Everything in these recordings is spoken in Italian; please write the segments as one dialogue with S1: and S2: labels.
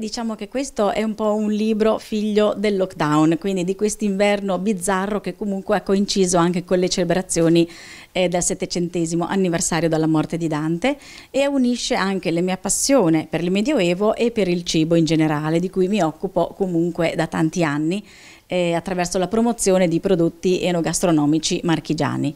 S1: Diciamo che questo è un po' un libro figlio del lockdown, quindi di quest'inverno bizzarro che comunque ha coinciso anche con le celebrazioni eh, del settecentesimo anniversario della morte di Dante e unisce anche la mia passione per il Medioevo e per il cibo in generale, di cui mi occupo comunque da tanti anni eh, attraverso la promozione di prodotti enogastronomici marchigiani.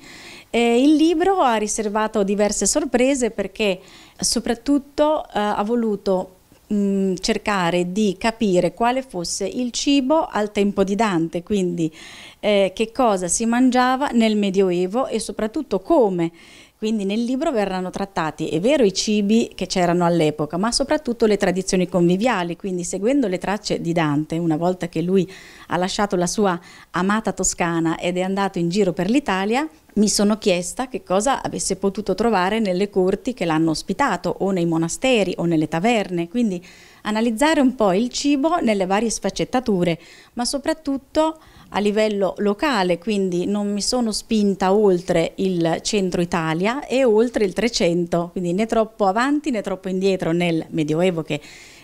S1: Eh, il libro ha riservato diverse sorprese perché soprattutto eh, ha voluto mh, mm, cercare di capire quale fosse il cibo al tempo di Dante, quindi eh, che cosa si mangiava nel Medioevo e soprattutto come. Quindi nel libro verranno trattati, è vero, i cibi che c'erano all'epoca, ma soprattutto le tradizioni conviviali, quindi seguendo le tracce di Dante, una volta che lui ha lasciato la sua amata Toscana ed è andato in giro per l'Italia, mi sono chiesta che cosa avesse potuto trovare nelle corti che l'hanno ospitato o nei monasteri o nelle taverne, quindi analizzare un po' il cibo nelle varie sfaccettature, ma soprattutto a livello locale, quindi non mi sono spinta oltre il centro Italia e oltre il 300, quindi né troppo avanti né troppo indietro nel Medioevo che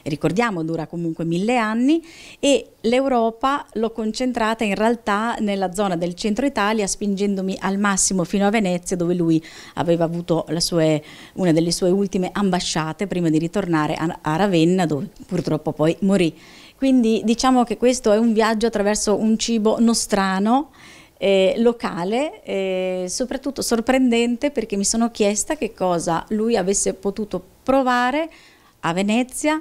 S1: ricordiamo dura comunque mille anni, e l'Europa l'ho concentrata in realtà nella zona del centro Italia, spingendomi al massimo fino a Venezia, dove lui aveva avuto sue, una delle sue ultime ambasciate prima di ritornare a, a Ravenna, dove purtroppo poi morì. Quindi diciamo che questo è un viaggio attraverso un cibo nostrano, eh, locale, eh, soprattutto sorprendente perché mi sono chiesta che cosa lui avesse potuto provare a Venezia,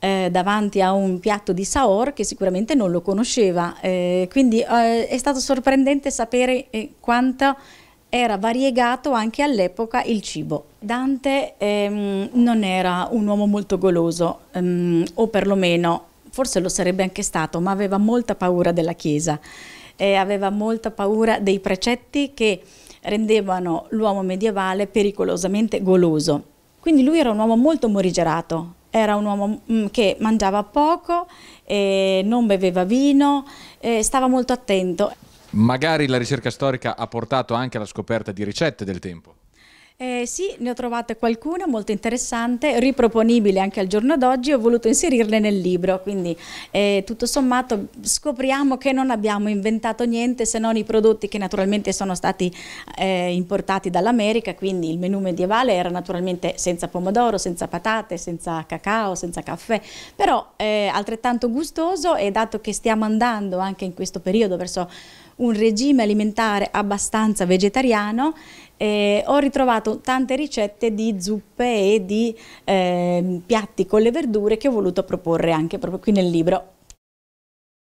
S1: eh, davanti a un piatto di Saor che sicuramente non lo conosceva. Eh, quindi eh, è stato sorprendente sapere eh, quanto era variegato anche all'epoca il cibo. Dante ehm, non era un uomo molto goloso, ehm, o perlomeno forse lo sarebbe anche stato, ma aveva molta paura della Chiesa, eh, aveva molta paura dei precetti che rendevano l'uomo medievale pericolosamente goloso. Quindi lui era un uomo molto morigerato, era un uomo mm, che mangiava poco, non beveva vino, stava molto attento. Magari la ricerca storica ha portato anche alla scoperta di ricette del tempo. Eh, sì, ne ho trovate qualcuna molto interessante, riproponibile anche al giorno d'oggi, ho voluto inserirle nel libro, quindi eh, tutto sommato scopriamo che non abbiamo inventato niente se non i prodotti che naturalmente sono stati eh, importati dall'America, quindi il menù medievale era naturalmente senza pomodoro, senza patate, senza cacao, senza caffè, però eh, altrettanto gustoso e dato che stiamo andando anche in questo periodo verso un regime alimentare abbastanza vegetariano eh, ho ritrovato tante ricette di zuppe e di eh, piatti con le verdure che ho voluto proporre anche proprio qui nel libro.